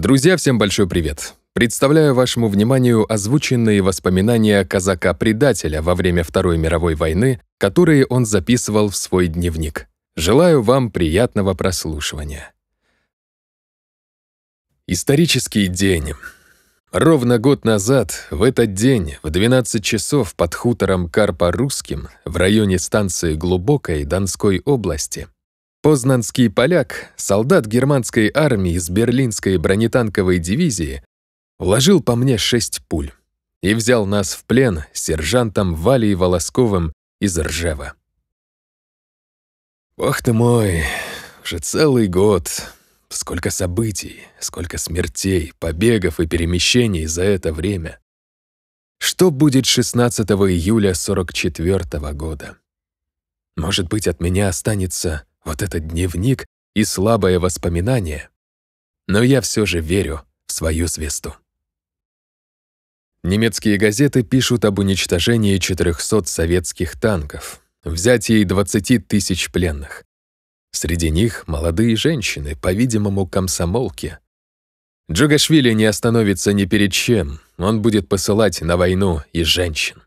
Друзья, всем большой привет! Представляю вашему вниманию озвученные воспоминания казака-предателя во время Второй мировой войны, которые он записывал в свой дневник. Желаю вам приятного прослушивания. Исторический день. Ровно год назад, в этот день, в 12 часов под хутором Карпа-Русским в районе станции Глубокой Донской области, Познанский поляк, солдат германской армии с берлинской бронетанковой дивизии, вложил по мне шесть пуль и взял нас в плен сержантом Валей Волосковым из Ржева. Ох ты мой, уже целый год. Сколько событий, сколько смертей, побегов и перемещений за это время. Что будет 16 июля 44 -го года? Может быть, от меня останется вот этот дневник и слабое воспоминание. Но я все же верю в свою звезду. Немецкие газеты пишут об уничтожении 400 советских танков, взятии 20 тысяч пленных. Среди них молодые женщины, по-видимому, комсомолки. Джугашвили не остановится ни перед чем, он будет посылать на войну и женщин.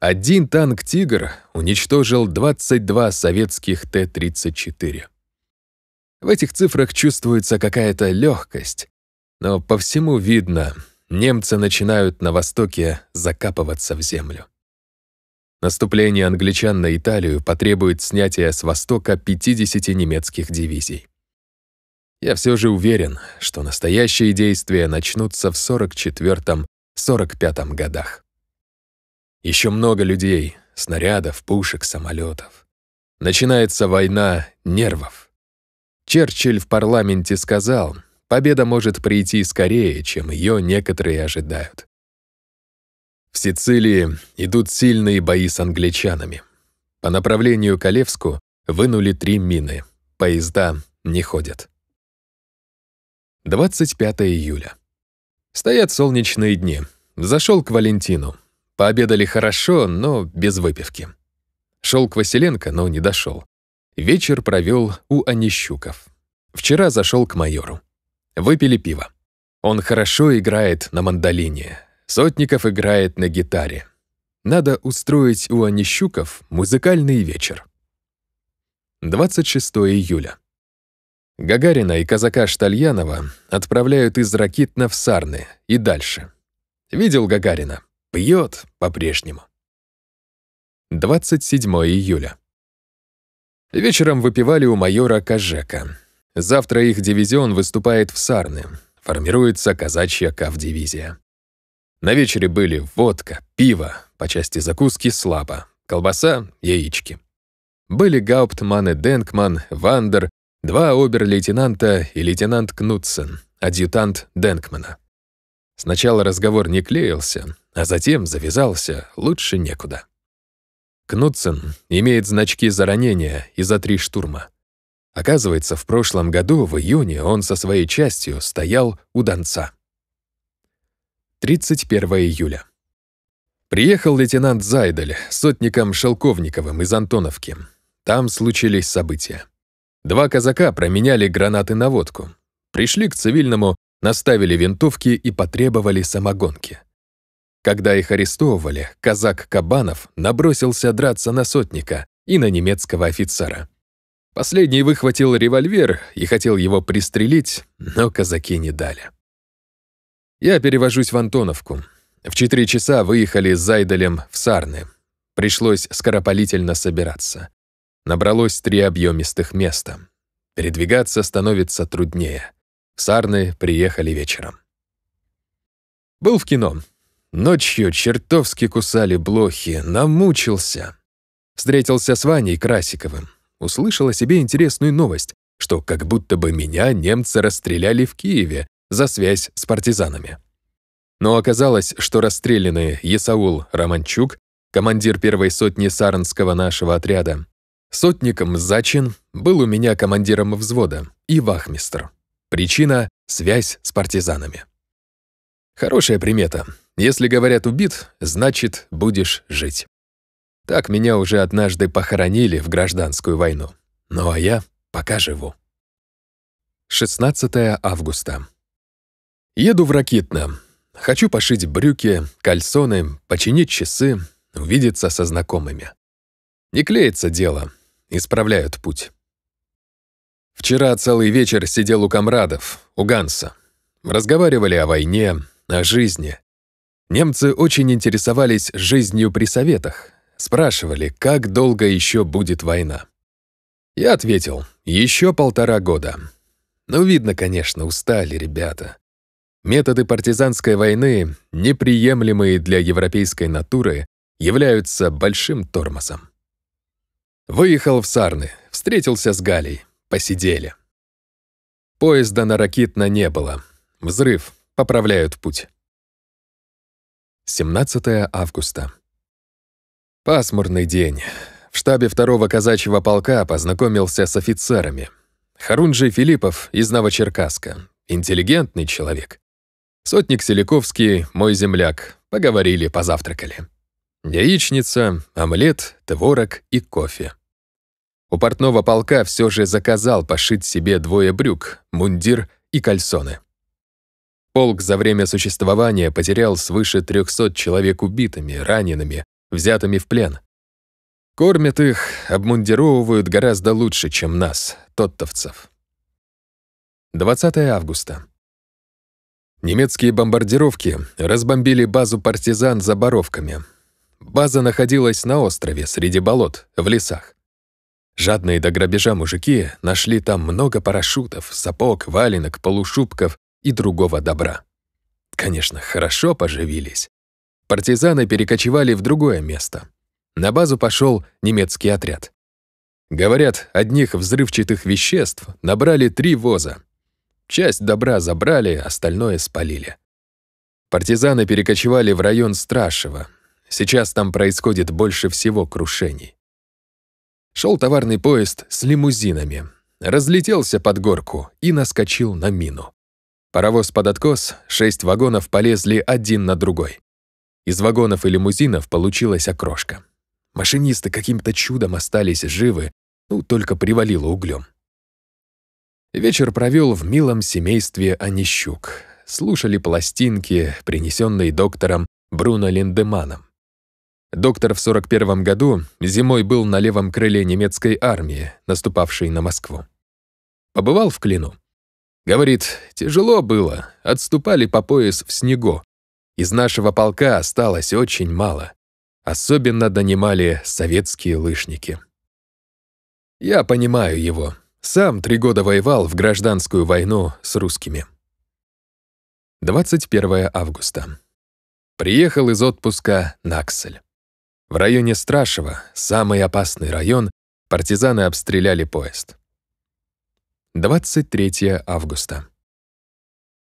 Один танк «Тигр» уничтожил 22 советских Т-34. В этих цифрах чувствуется какая-то легкость, но по всему видно, немцы начинают на востоке закапываться в землю. Наступление англичан на Италию потребует снятия с востока 50 немецких дивизий. Я все же уверен, что настоящие действия начнутся в 44-45 годах. Еще много людей, снарядов, пушек, самолетов. Начинается война нервов. Черчилль в парламенте сказал, победа может прийти скорее, чем ее некоторые ожидают. В Сицилии идут сильные бои с англичанами. По направлению к Олевску вынули три мины. Поезда не ходят. 25 июля. Стоят солнечные дни. Зашел к Валентину. Пообедали хорошо, но без выпивки. Шел к Василенко, но не дошел. Вечер провел у Онищуков. Вчера зашел к майору. Выпили пиво. Он хорошо играет на мандолине. Сотников играет на гитаре. Надо устроить у Онищуков музыкальный вечер. 26 июля. Гагарина и казака Штальянова отправляют из Ракитна в Сарны и дальше. Видел Гагарина? Бьет по-прежнему. 27 июля. Вечером выпивали у майора Кожека. Завтра их дивизион выступает в Сарны. Формируется казачья кавдивизия. На вечере были водка, пиво, по части закуски слабо, колбаса, яички. Были и Денкман, Вандер, два обер-лейтенанта и лейтенант Кнутсен, адъютант Денкмана. Сначала разговор не клеился, а затем завязался лучше некуда. Кнутсен имеет значки за ранения и за три штурма. Оказывается, в прошлом году, в июне, он со своей частью стоял у Донца. 31 июля. Приехал лейтенант Зайдель с сотником Шелковниковым из Антоновки. Там случились события. Два казака променяли гранаты на водку. Пришли к цивильному, наставили винтовки и потребовали самогонки. Когда их арестовывали, казак Кабанов набросился драться на сотника и на немецкого офицера. Последний выхватил револьвер и хотел его пристрелить, но казаки не дали. Я перевожусь в Антоновку. В четыре часа выехали с Зайделем в Сарны. Пришлось скоропалительно собираться. Набралось три объемистых места. Передвигаться становится труднее. В Сарны приехали вечером. Был в кино. Ночью чертовски кусали блохи, намучился. Встретился с Ваней Красиковым. Услышал о себе интересную новость, что как будто бы меня немцы расстреляли в Киеве за связь с партизанами. Но оказалось, что расстрелянные Есаул Романчук, командир первой сотни саранского нашего отряда, сотником Зачин был у меня командиром взвода и вахмистр. Причина — связь с партизанами. Хорошая примета. Если говорят «убит», значит, будешь жить. Так меня уже однажды похоронили в гражданскую войну. Ну а я пока живу. 16 августа. Еду в Ракитно. Хочу пошить брюки, кальсоны, починить часы, увидеться со знакомыми. Не клеится дело, исправляют путь. Вчера целый вечер сидел у комрадов, у Ганса. Разговаривали о войне, о жизни. Немцы очень интересовались жизнью при Советах, спрашивали, как долго еще будет война. Я ответил, еще полтора года. Ну, видно, конечно, устали ребята. Методы партизанской войны, неприемлемые для европейской натуры, являются большим тормозом. Выехал в Сарны, встретился с Галей, посидели. Поезда на Ракитно не было. Взрыв, поправляют путь. 17 августа. Пасмурный день. В штабе второго казачьего полка познакомился с офицерами. Харунжий Филиппов из Новочеркасска. Интеллигентный человек. Сотник Селиковский, мой земляк. Поговорили, позавтракали. Яичница, омлет, творог и кофе. У портного полка все же заказал пошить себе двое брюк, мундир и кальсоны. Полк за время существования потерял свыше 300 человек убитыми, ранеными, взятыми в плен. Кормят их, обмундировывают гораздо лучше, чем нас, тоттовцев. 20 августа. Немецкие бомбардировки разбомбили базу партизан за Боровками. База находилась на острове, среди болот, в лесах. Жадные до грабежа мужики нашли там много парашютов, сапог, валенок, полушубков, и другого добра. Конечно, хорошо поживились. Партизаны перекочевали в другое место. На базу пошел немецкий отряд. Говорят, одних взрывчатых веществ набрали три воза. Часть добра забрали, остальное спалили. Партизаны перекочевали в район Страшева. Сейчас там происходит больше всего крушений. Шел товарный поезд с лимузинами, разлетелся под горку и наскочил на мину. Паровоз под откос, шесть вагонов полезли один на другой. Из вагонов и лимузинов получилась окрошка. Машинисты каким-то чудом остались живы, ну, только привалило углем. Вечер провел в милом семействе Онищук. Слушали пластинки, принесенные доктором Бруно Линдеманом. Доктор в 41 году зимой был на левом крыле немецкой армии, наступавшей на Москву. Побывал в Клину? Говорит, тяжело было, отступали по пояс в снегу. Из нашего полка осталось очень мало. Особенно донимали советские лыжники. Я понимаю его. Сам три года воевал в гражданскую войну с русскими. 21 августа. Приехал из отпуска Наксель. В районе Страшева, самый опасный район, партизаны обстреляли поезд. 23 августа.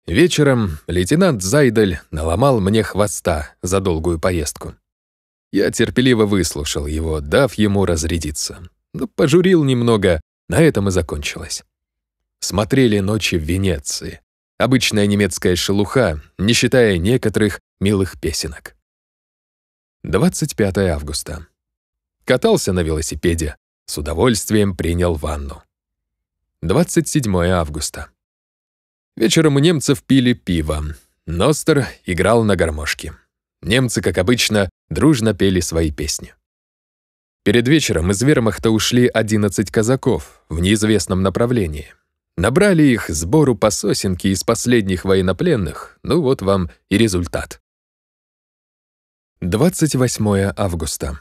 Вечером лейтенант Зайдель наломал мне хвоста за долгую поездку. Я терпеливо выслушал его, дав ему разрядиться. Но ну, пожурил немного, на этом и закончилось. Смотрели ночи в Венеции. Обычная немецкая шелуха, не считая некоторых милых песенок. 25 августа. Катался на велосипеде, с удовольствием принял ванну. 27 августа. Вечером у немцев пили пиво. Ностер играл на гармошке. Немцы, как обычно, дружно пели свои песни. Перед вечером из вермахта ушли 11 казаков в неизвестном направлении. Набрали их сбору по сосенке из последних военнопленных, ну вот вам и результат. 28 августа.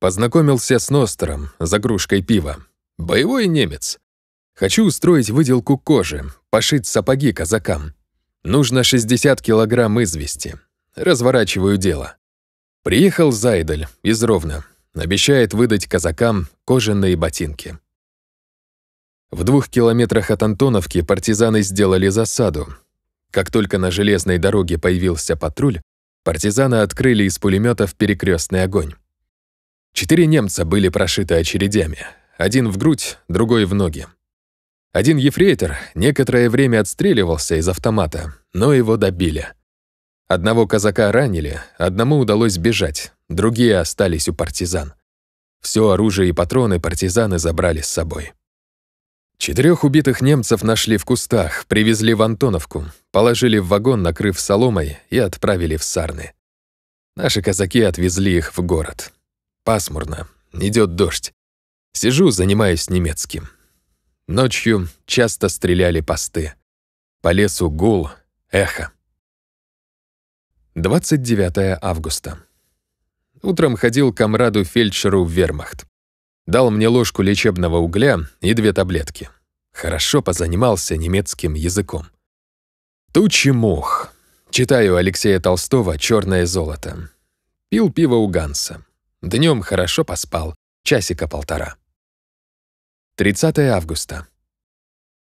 Познакомился с Ностером за кружкой пива. Боевой немец. Хочу устроить выделку кожи, пошить сапоги казакам. Нужно 60 килограмм извести. Разворачиваю дело. Приехал Зайдаль из Ровно. Обещает выдать казакам кожаные ботинки. В двух километрах от Антоновки партизаны сделали засаду. Как только на железной дороге появился патруль, партизаны открыли из пулеметов перекрестный огонь. Четыре немца были прошиты очередями. Один в грудь, другой в ноги. Один ефрейтор некоторое время отстреливался из автомата, но его добили. Одного казака ранили, одному удалось сбежать, другие остались у партизан. Все оружие и патроны партизаны забрали с собой. Четырех убитых немцев нашли в кустах, привезли в Антоновку, положили в вагон, накрыв соломой, и отправили в Сарны. Наши казаки отвезли их в город. Пасмурно, идет дождь. Сижу, занимаюсь немецким. Ночью часто стреляли посты. По лесу гул, эхо. 29 августа. Утром ходил к комраду-фельдшеру в вермахт. Дал мне ложку лечебного угля и две таблетки. Хорошо позанимался немецким языком. Тучи мух. Читаю Алексея Толстого «Чёрное золото». Пил пиво у Ганса. Днем хорошо поспал, часика полтора. 30 августа.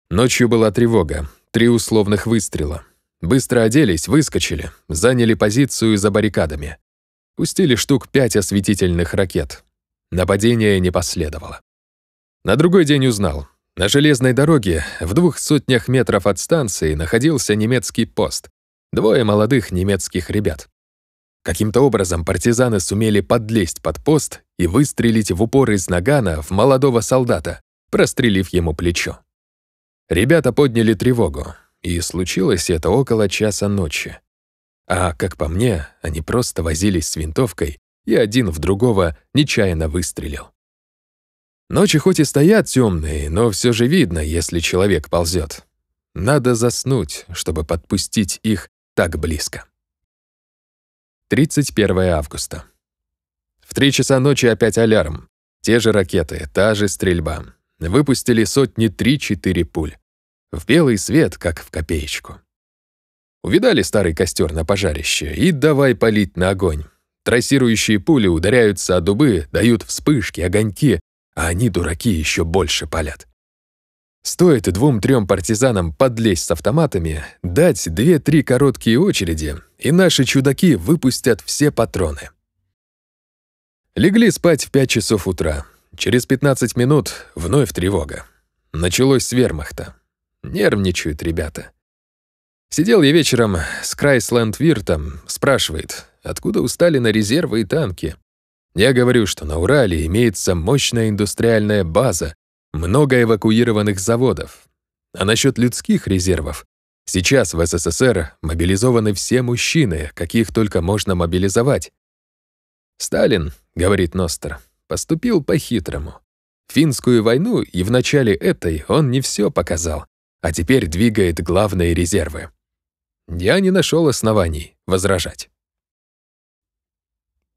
Ночью была тревога, три условных выстрела. Быстро оделись, выскочили, заняли позицию за баррикадами. Пустили штук пять осветительных ракет. Нападение не последовало. На другой день узнал. На железной дороге, в двух сотнях метров от станции, находился немецкий пост. Двое молодых немецких ребят. Каким-то образом партизаны сумели подлезть под пост и выстрелить в упор из нагана в молодого солдата прострелив ему плечо. Ребята подняли тревогу, и случилось это около часа ночи. А, как по мне, они просто возились с винтовкой, и один в другого нечаянно выстрелил. Ночи хоть и стоят темные, но все же видно, если человек ползет. Надо заснуть, чтобы подпустить их так близко. 31 августа. В три часа ночи опять алярм. Те же ракеты, та же стрельба выпустили сотни три-четыре пуль. В белый свет, как в копеечку. Увидали старый костер на пожарище и давай палить на огонь. Трассирующие пули ударяются о дубы, дают вспышки, огоньки, а они, дураки, еще больше палят. Стоит двум-трем партизанам подлезть с автоматами, дать две-три короткие очереди, и наши чудаки выпустят все патроны. Легли спать в пять часов утра. Через 15 минут вновь тревога. Началось с вермахта. Нервничают ребята. Сидел я вечером с Крайсланд-Виртом, спрашивает, откуда у Сталина резервы и танки. Я говорю, что на Урале имеется мощная индустриальная база, много эвакуированных заводов. А насчет людских резервов. Сейчас в СССР мобилизованы все мужчины, каких только можно мобилизовать. «Сталин», — говорит Ностер, поступил по-хитрому. Финскую войну и в начале этой он не все показал, а теперь двигает главные резервы. Я не нашел оснований возражать.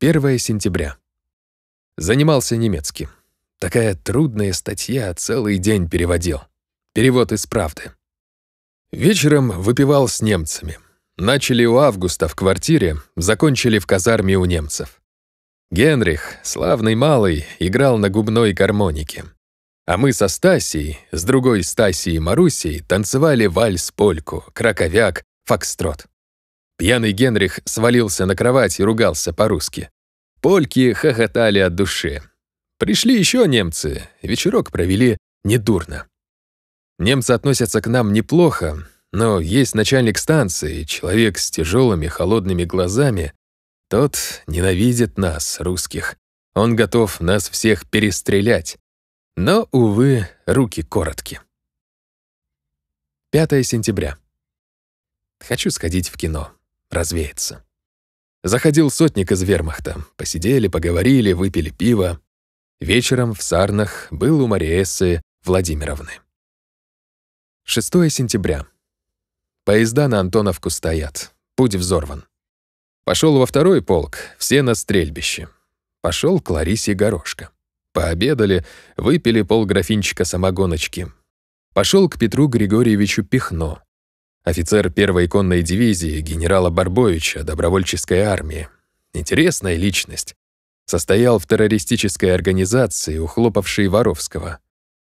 1 сентября. Занимался немецким. Такая трудная статья целый день переводил. Перевод из правды. Вечером выпивал с немцами. Начали у Августа в квартире, закончили в казарме у немцев. Генрих, славный малый, играл на губной гармонике. А мы со Стасией, с другой Стасией Марусей, танцевали вальс-польку, краковяк, фокстрот. Пьяный Генрих свалился на кровать и ругался по-русски. Польки хохотали от души. Пришли еще немцы, вечерок провели недурно. Немцы относятся к нам неплохо, но есть начальник станции, человек с тяжелыми холодными глазами, тот ненавидит нас, русских. Он готов нас всех перестрелять. Но, увы, руки коротки. 5 сентября. Хочу сходить в кино, развеяться. Заходил сотник из вермахта. Посидели, поговорили, выпили пиво. Вечером в Сарнах был у Мариэсы Владимировны. 6 сентября. Поезда на Антоновку стоят. Путь взорван. Пошел во второй полк, все на стрельбище. Пошел к Ларисе Горошко. Пообедали, выпили полграфинчика самогоночки. Пошел к Петру Григорьевичу Пихно, офицер первой конной дивизии генерала Барбовича добровольческой армии. Интересная личность. Состоял в террористической организации, ухлопавшей Воровского.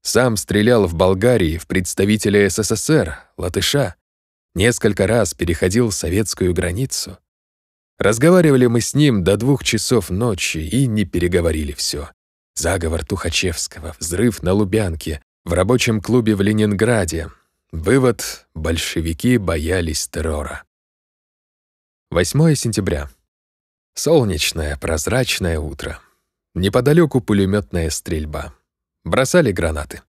Сам стрелял в Болгарии в представителя СССР, латыша. Несколько раз переходил советскую границу. Разговаривали мы с ним до двух часов ночи и не переговорили все. Заговор Тухачевского, взрыв на Лубянке, в рабочем клубе в Ленинграде. Вывод — большевики боялись террора. 8 сентября. Солнечное, прозрачное утро. Неподалеку пулеметная стрельба. Бросали гранаты.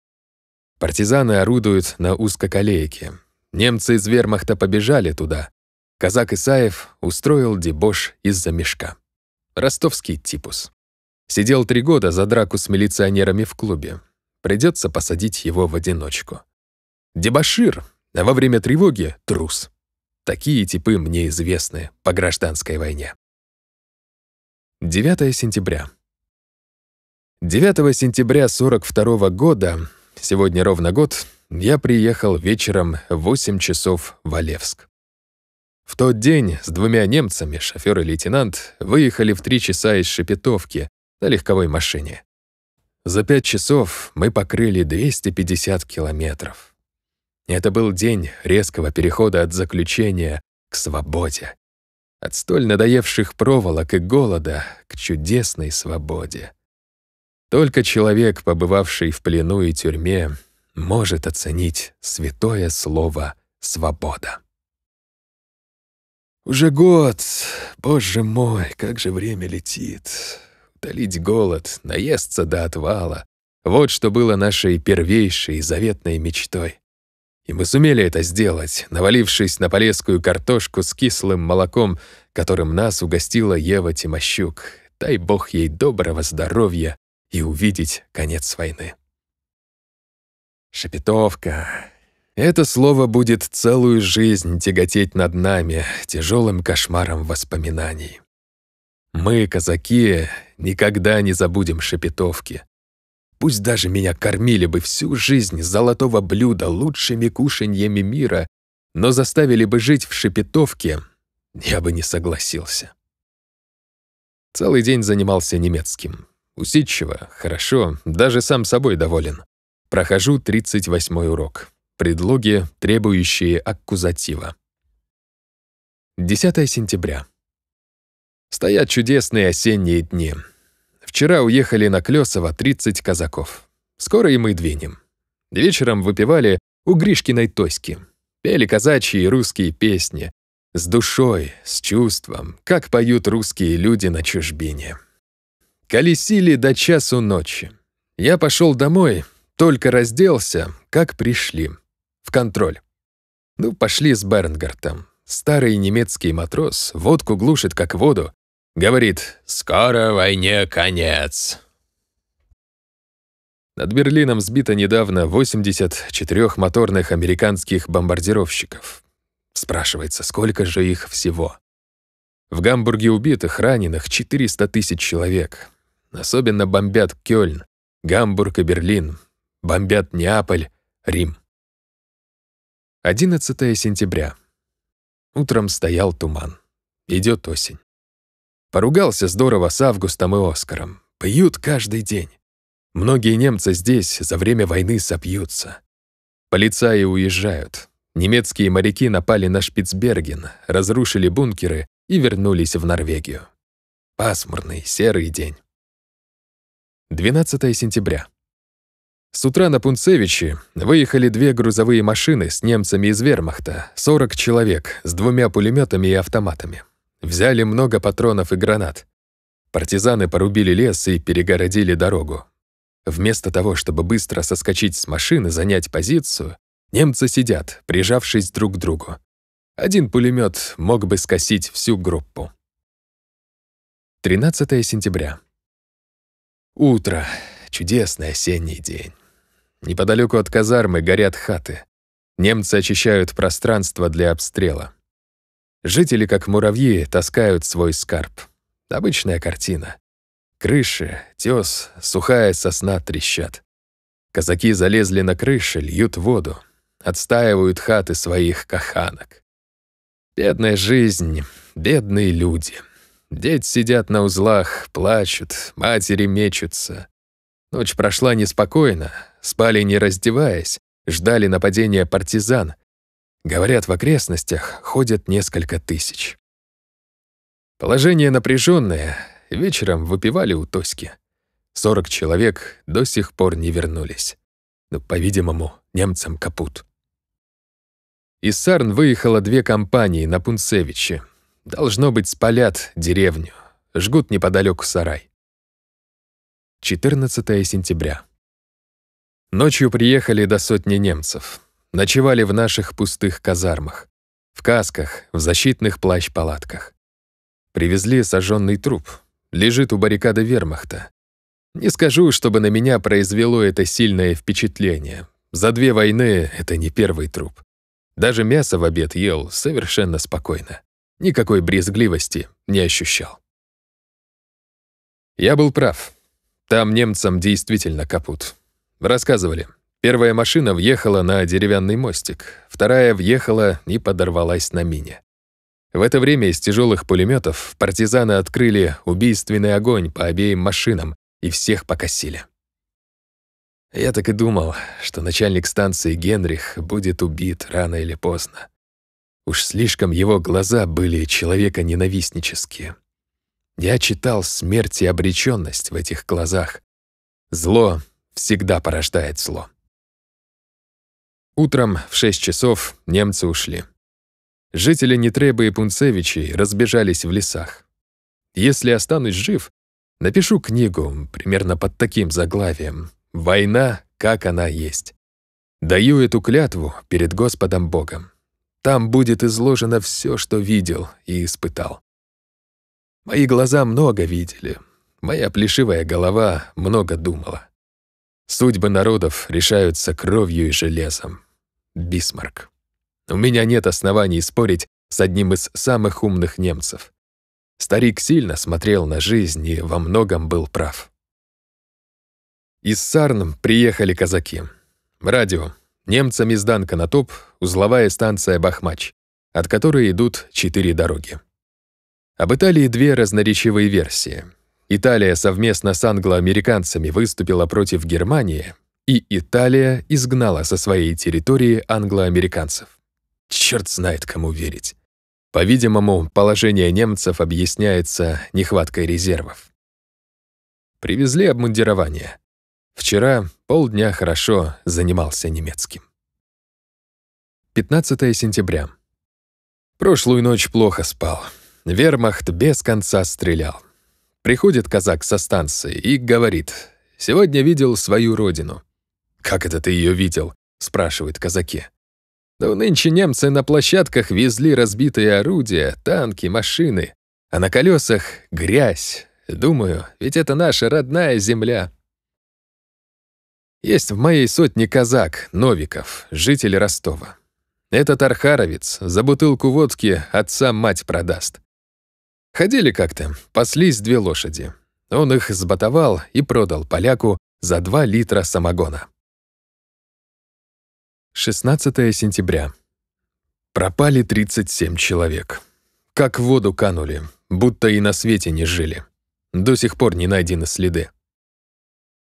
Партизаны орудуют на узкоколейке. Немцы из вермахта побежали туда. Казак Исаев устроил дебош из-за мешка. Ростовский типус. Сидел три года за драку с милиционерами в клубе. Придется посадить его в одиночку. Дебошир, а во время тревоги — трус. Такие типы мне известны по гражданской войне. 9 сентября. 9 сентября 42 -го года, сегодня ровно год, я приехал вечером в 8 часов в Олевск. В тот день с двумя немцами шофёр и лейтенант выехали в три часа из Шепетовки на легковой машине. За пять часов мы покрыли 250 километров. Это был день резкого перехода от заключения к свободе, от столь надоевших проволок и голода к чудесной свободе. Только человек, побывавший в плену и тюрьме, может оценить святое слово «свобода». Уже год, боже мой, как же время летит. Утолить голод, наесться до отвала. Вот что было нашей первейшей и заветной мечтой. И мы сумели это сделать, навалившись на полезкую картошку с кислым молоком, которым нас угостила Ева Тимощук. Дай бог ей доброго здоровья и увидеть конец войны. Шепетовка, это слово будет целую жизнь тяготеть над нами тяжелым кошмаром воспоминаний. Мы, казаки, никогда не забудем шепетовки. Пусть даже меня кормили бы всю жизнь золотого блюда лучшими кушаньями мира, но заставили бы жить в шепетовке, я бы не согласился. Целый день занимался немецким. Усидчиво, хорошо, даже сам собой доволен. Прохожу 38-й урок. Предлоги, требующие аккузатива. 10 сентября. Стоят чудесные осенние дни. Вчера уехали на Клёсово 30 казаков. Скоро и мы двинем. Вечером выпивали у Гришкиной Тоськи. Пели казачьи и русские песни. С душой, с чувством, как поют русские люди на чужбине. Колесили до часу ночи. Я пошел домой, только разделся, как пришли. В контроль. Ну, пошли с Бернгартом. Старый немецкий матрос водку глушит как воду. Говорит «Скоро войне конец». Над Берлином сбито недавно 84 моторных американских бомбардировщиков. Спрашивается, сколько же их всего? В Гамбурге убитых, раненых 400 тысяч человек. Особенно бомбят Кёльн, Гамбург и Берлин. Бомбят Неаполь, Рим. 11 сентября. Утром стоял туман. Идет осень. Поругался здорово с Августом и Оскаром. Пьют каждый день. Многие немцы здесь за время войны сопьются. Полицаи уезжают. Немецкие моряки напали на Шпицберген, разрушили бункеры и вернулись в Норвегию. Пасмурный, серый день. 12 сентября. С утра на Пунцевичи выехали две грузовые машины с немцами из вермахта, 40 человек, с двумя пулеметами и автоматами. Взяли много патронов и гранат. Партизаны порубили лес и перегородили дорогу. Вместо того, чтобы быстро соскочить с машины, занять позицию, немцы сидят, прижавшись друг к другу. Один пулемет мог бы скосить всю группу. 13 сентября. Утро. Чудесный осенний день. Неподалеку от казармы горят хаты. Немцы очищают пространство для обстрела. Жители, как муравьи, таскают свой скарб. Обычная картина. Крыши, тес, сухая сосна трещат. Казаки залезли на крыши, льют воду, отстаивают хаты своих каханок. Бедная жизнь, бедные люди. Дети сидят на узлах, плачут, матери мечутся. Ночь прошла неспокойно, спали не раздеваясь, ждали нападения партизан. Говорят, в окрестностях ходят несколько тысяч. Положение напряженное. Вечером выпивали у Тоськи. Сорок человек до сих пор не вернулись. Но, ну, по-видимому, немцам капут. Из Сарн выехало две компании на Пунцевичи. Должно быть, спалят деревню. Жгут неподалеку сарай. 14 сентября. Ночью приехали до сотни немцев. Ночевали в наших пустых казармах. В касках, в защитных плащ-палатках. Привезли сожженный труп. Лежит у баррикады вермахта. Не скажу, чтобы на меня произвело это сильное впечатление. За две войны это не первый труп. Даже мясо в обед ел совершенно спокойно. Никакой брезгливости не ощущал. Я был прав. Там немцам действительно капут. Рассказывали. Первая машина въехала на деревянный мостик, вторая въехала и подорвалась на мине. В это время из тяжелых пулеметов партизаны открыли убийственный огонь по обеим машинам и всех покосили. Я так и думал, что начальник станции Генрих будет убит рано или поздно. Уж слишком его глаза были человека ненавистнические. Я читал смерть и обречённость в этих глазах. Зло всегда порождает зло. Утром в 6 часов немцы ушли. Жители Нетребы и Пунцевичей разбежались в лесах. Если останусь жив, напишу книгу примерно под таким заглавием «Война, как она есть». Даю эту клятву перед Господом Богом. Там будет изложено все, что видел и испытал. Мои глаза много видели, моя плешивая голова много думала. Судьбы народов решаются кровью и железом. Бисмарк. У меня нет оснований спорить с одним из самых умных немцев. Старик сильно смотрел на жизнь и во многом был прав. Из Сарн приехали казаки. Радио. Немцам из Данка на топ, узловая станция Бахмач, от которой идут четыре дороги. Об Италии две разноречивые версии — Италия совместно с англоамериканцами выступила против Германии, и Италия изгнала со своей территории англоамериканцев. американцев Черт знает, кому верить. По-видимому, положение немцев объясняется нехваткой резервов. Привезли обмундирование. Вчера полдня хорошо занимался немецким. 15 сентября. Прошлую ночь плохо спал. Вермахт без конца стрелял. Приходит казак со станции и говорит, «Сегодня видел свою родину». «Как это ты ее видел?» — спрашивают казаки. «Да нынче немцы на площадках везли разбитые орудия, танки, машины, а на колесах — грязь. Думаю, ведь это наша родная земля». Есть в моей сотне казак, Новиков, житель Ростова. Этот архаровец за бутылку водки отца мать продаст. Ходили как-то, паслись две лошади. Он их сботовал и продал поляку за два литра самогона. 16 сентября. Пропали 37 человек. Как в воду канули, будто и на свете не жили. До сих пор не найдены следы.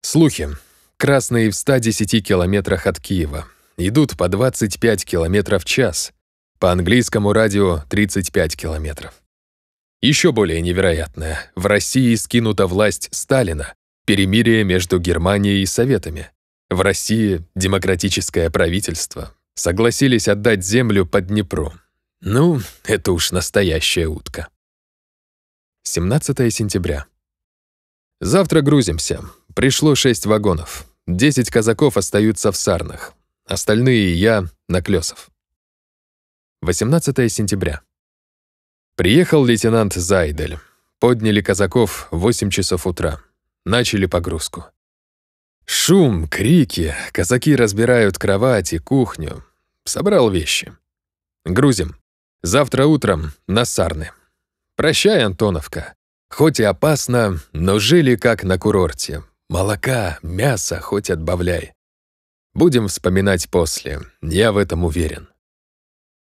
Слухи. Красные в 110 километрах от Киева. Идут по 25 километров в час. По английскому радио 35 километров. Еще более невероятное — в России скинута власть Сталина, перемирие между Германией и Советами. В России демократическое правительство. Согласились отдать землю под Днепру. Ну, это уж настоящая утка. 17 сентября. Завтра грузимся. Пришло шесть вагонов. 10 казаков остаются в Сарнах. Остальные я — на Клёсов. 18 сентября. Приехал лейтенант Зайдель. Подняли казаков в 8 часов утра. Начали погрузку. Шум, крики, казаки разбирают кровати, кухню. Собрал вещи. Грузим. Завтра утром на Сарны. Прощай, Антоновка. Хоть и опасно, но жили как на курорте. Молока, мяса хоть отбавляй. Будем вспоминать после, я в этом уверен.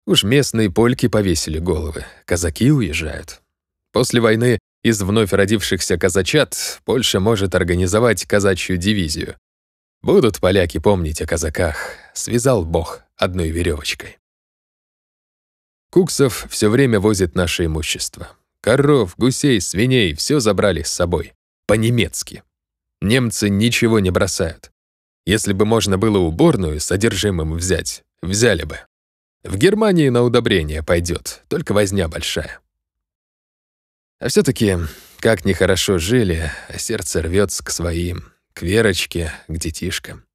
Уж местные польки повесили головы, казаки уезжают. После войны из вновь родившихся казачат Польша может организовать казачью дивизию. Будут поляки помнить о казаках, связал Бог одной веревочкой. Куксов все время возит наше имущество. Коров, гусей, свиней — все забрали с собой. По-немецки. Немцы ничего не бросают. Если бы можно было уборную с содержимым взять, взяли бы. В Германии на удобрение пойдет, только возня большая. А все таки как нехорошо жили, а сердце рвется к своим, к Верочке, к детишкам.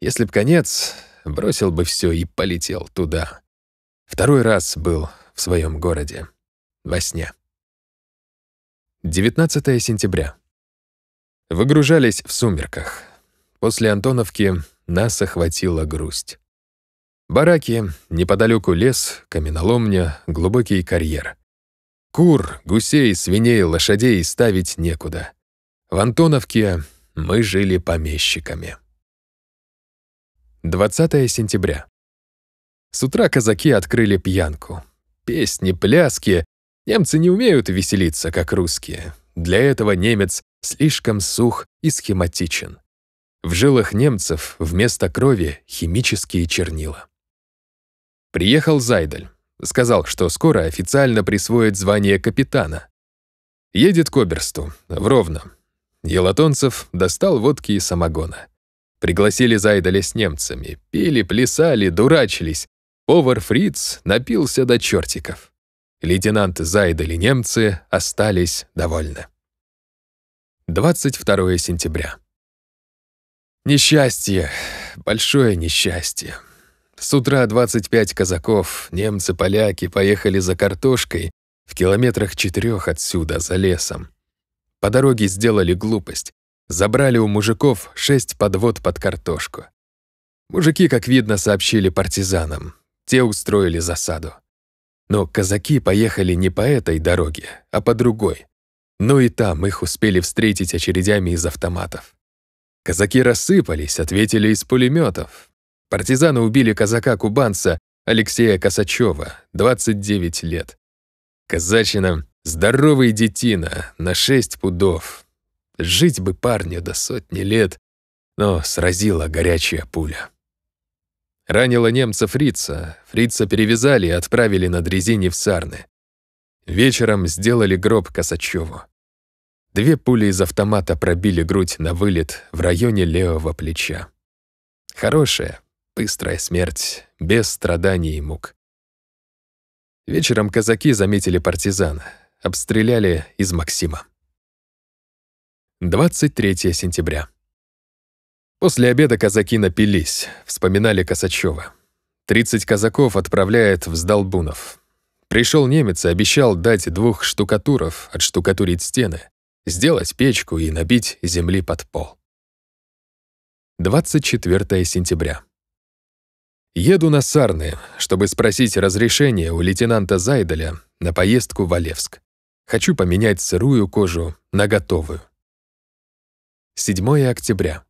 Если б конец, бросил бы все и полетел туда. Второй раз был в своем городе. Во сне. 19 сентября. Выгружались в сумерках. После Антоновки нас охватила грусть. Бараки, неподалеку лес, каменоломня, глубокий карьер. Кур, гусей, свиней, лошадей ставить некуда. В Антоновке мы жили помещиками. 20 сентября. С утра казаки открыли пьянку. Песни, пляски. Немцы не умеют веселиться, как русские. Для этого немец слишком сух и схематичен. В жилах немцев вместо крови химические чернила. Приехал Зайдель, Сказал, что скоро официально присвоит звание капитана. Едет к Оберсту, в Ровно. Елатонцев достал водки и самогона. Пригласили Зайдаля с немцами. Пили, плясали, дурачились. Повар Фриц напился до чертиков. Лейтенанты Зайдель и немцы остались довольны. 22 сентября. Несчастье, большое несчастье. С утра 25 казаков, немцы-поляки поехали за картошкой в километрах четырех отсюда, за лесом. По дороге сделали глупость. Забрали у мужиков шесть подвод под картошку. Мужики, как видно, сообщили партизанам. Те устроили засаду. Но казаки поехали не по этой дороге, а по другой. Но ну и там их успели встретить очередями из автоматов. Казаки рассыпались, ответили из пулеметов партизаны убили казака-кубанца Алексея Косачева, 29 лет. Казачина — здоровый детина, на 6 пудов. Жить бы парню до сотни лет, но сразила горячая пуля. Ранила немца фрица. Фрица перевязали и отправили на дрезине в Сарны. Вечером сделали гроб Косачеву. Две пули из автомата пробили грудь на вылет в районе левого плеча. Хорошая, Быстрая смерть, без страданий и мук. Вечером казаки заметили партизана, обстреляли из Максима. 23 сентября. После обеда казаки напились, вспоминали Косачева. 30 казаков отправляет в Сдолбунов. Пришел немец и обещал дать двух штукатуров отштукатурить стены, сделать печку и набить земли под пол. 24 сентября. Еду на Сарны, чтобы спросить разрешение у лейтенанта Зайдаля на поездку в Олевск. Хочу поменять сырую кожу на готовую. 7 октября.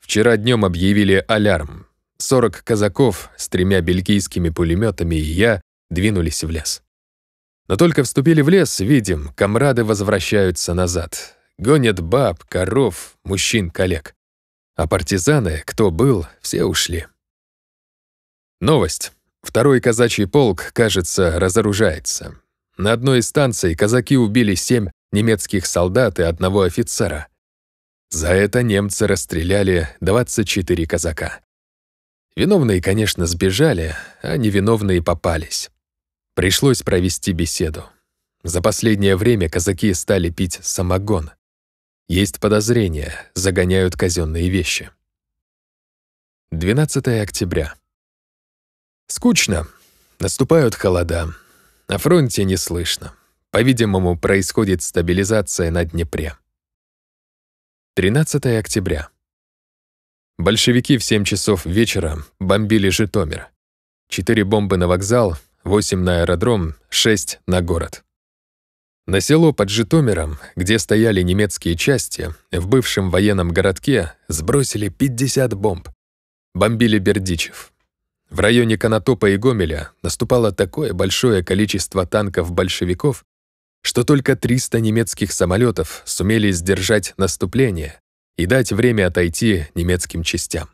Вчера днем объявили алярм. 40 казаков с тремя бельгийскими пулеметами и я двинулись в лес. Но только вступили в лес, видим, комрады возвращаются назад. Гонят баб, коров, мужчин, коллег. А партизаны, кто был, все ушли. Новость. Второй казачий полк, кажется, разоружается. На одной из станций казаки убили семь немецких солдат и одного офицера. За это немцы расстреляли 24 казака. Виновные, конечно, сбежали, а невиновные попались. Пришлось провести беседу. За последнее время казаки стали пить самогон. Есть подозрения, загоняют казённые вещи. 12 октября. Скучно. Наступают холода. На фронте не слышно. По-видимому, происходит стабилизация на Днепре. 13 октября. Большевики в 7 часов вечера бомбили Житомир. Четыре бомбы на вокзал, восемь на аэродром, шесть на город. На село под Житомиром, где стояли немецкие части, в бывшем военном городке сбросили 50 бомб. Бомбили Бердичев. В районе Конотопа и Гомеля наступало такое большое количество танков-большевиков, что только 300 немецких самолетов сумели сдержать наступление и дать время отойти немецким частям.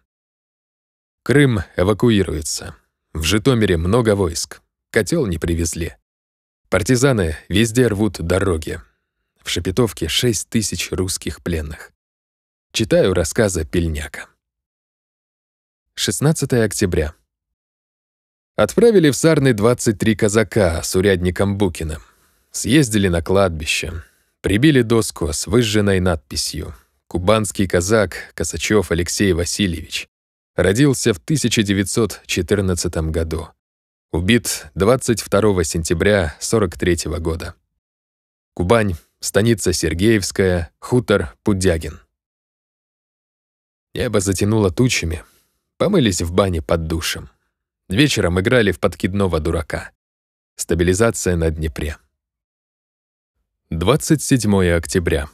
Крым эвакуируется. В Житомире много войск. Котел не привезли. Партизаны везде рвут дороги. В Шепетовке 6 тысяч русских пленных. Читаю рассказы Пельняка. 16 октября. Отправили в Сарны 23 казака с урядником Букиным. Съездили на кладбище. Прибили доску с выжженной надписью «Кубанский казак Косачев Алексей Васильевич. Родился в 1914 году. Убит 22 сентября 43 года. Кубань, станица Сергеевская, хутор Пудягин. Небо затянуло тучами. Помылись в бане под душем. Вечером играли в подкидного дурака. Стабилизация на Днепре. 27 октября.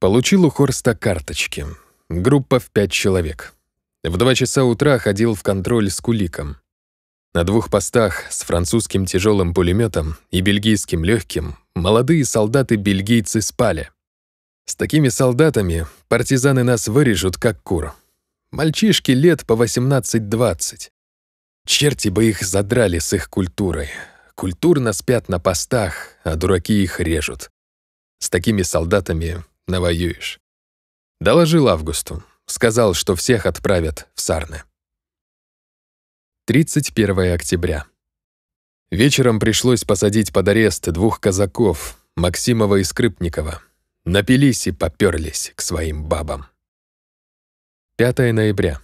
Получил у Хорста карточки. Группа в пять человек. В два часа утра ходил в контроль с куликом. На двух постах с французским тяжелым пулеметом и бельгийским легким молодые солдаты-бельгийцы спали. С такими солдатами партизаны нас вырежут, как кур. Мальчишки лет по 18-20. Черти бы их задрали с их культурой. Культурно спят на постах, а дураки их режут. С такими солдатами навоюешь. Доложил Августу. Сказал, что всех отправят в Сарны. 31 октября. Вечером пришлось посадить под арест двух казаков, Максимова и Скрипникова. Напились и попёрлись к своим бабам. 5 ноября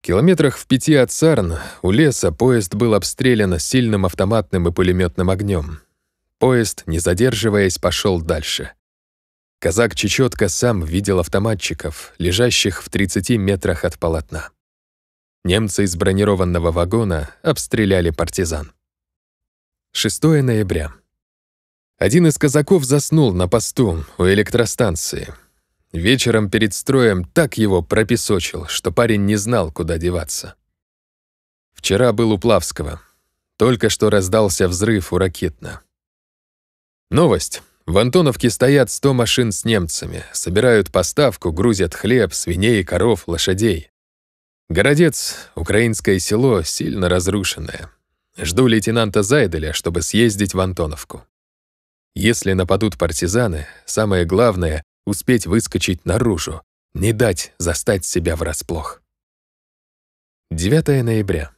километрах в пяти от Сарн у леса поезд был обстрелян сильным автоматным и пулеметным огнем. Поезд, не задерживаясь, пошел дальше. Казак Чечетко сам видел автоматчиков, лежащих в 30 метрах от полотна. Немцы из бронированного вагона обстреляли партизан. 6 ноября. Один из казаков заснул на посту у электростанции — Вечером перед строем так его пропесочил, что парень не знал, куда деваться. Вчера был у Плавского. Только что раздался взрыв у ракетно. Новость. В Антоновке стоят 100 машин с немцами, собирают поставку, грузят хлеб, свиней, коров, лошадей. Городец, украинское село, сильно разрушенное. Жду лейтенанта Зайделя, чтобы съездить в Антоновку. Если нападут партизаны, самое главное успеть выскочить наружу, не дать застать себя врасплох. 9 ноября.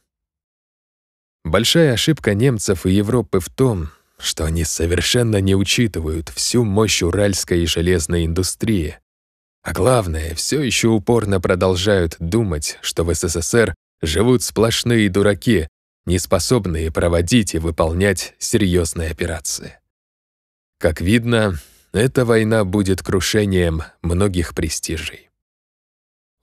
Большая ошибка немцев и Европы в том, что они совершенно не учитывают всю мощь уральской и железной индустрии. А главное, все еще упорно продолжают думать, что в СССР живут сплошные дураки, неспособные проводить и выполнять серьезные операции. Как видно, эта война будет крушением многих престижей.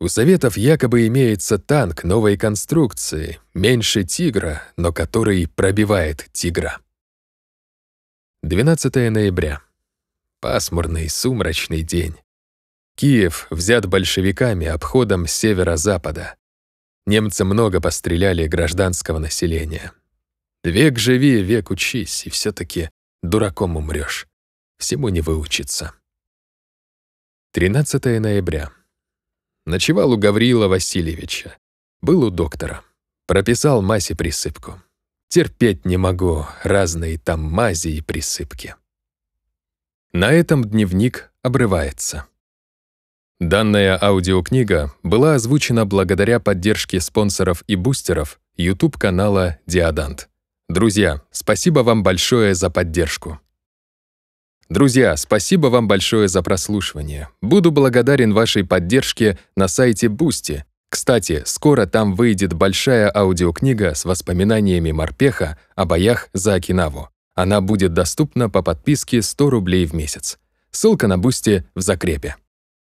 У Советов якобы имеется танк новой конструкции, меньше «Тигра», но который пробивает «Тигра». 12 ноября. Пасмурный, сумрачный день. Киев взят большевиками обходом северо-запада. Немцы много постреляли гражданского населения. Век живи, век учись, и все таки дураком умрешь всему не выучиться. 13 ноября. Ночевал у Гаврила Васильевича. Был у доктора. Прописал Масе присыпку. Терпеть не могу разные там мази и присыпки. На этом дневник обрывается. Данная аудиокнига была озвучена благодаря поддержке спонсоров и бустеров YouTube-канала «Диадант». Друзья, спасибо вам большое за поддержку. Друзья, спасибо вам большое за прослушивание. Буду благодарен вашей поддержке на сайте Бусти. Кстати, скоро там выйдет большая аудиокнига с воспоминаниями Морпеха о боях за Окинаву. Она будет доступна по подписке 100 рублей в месяц. Ссылка на Бусти в закрепе.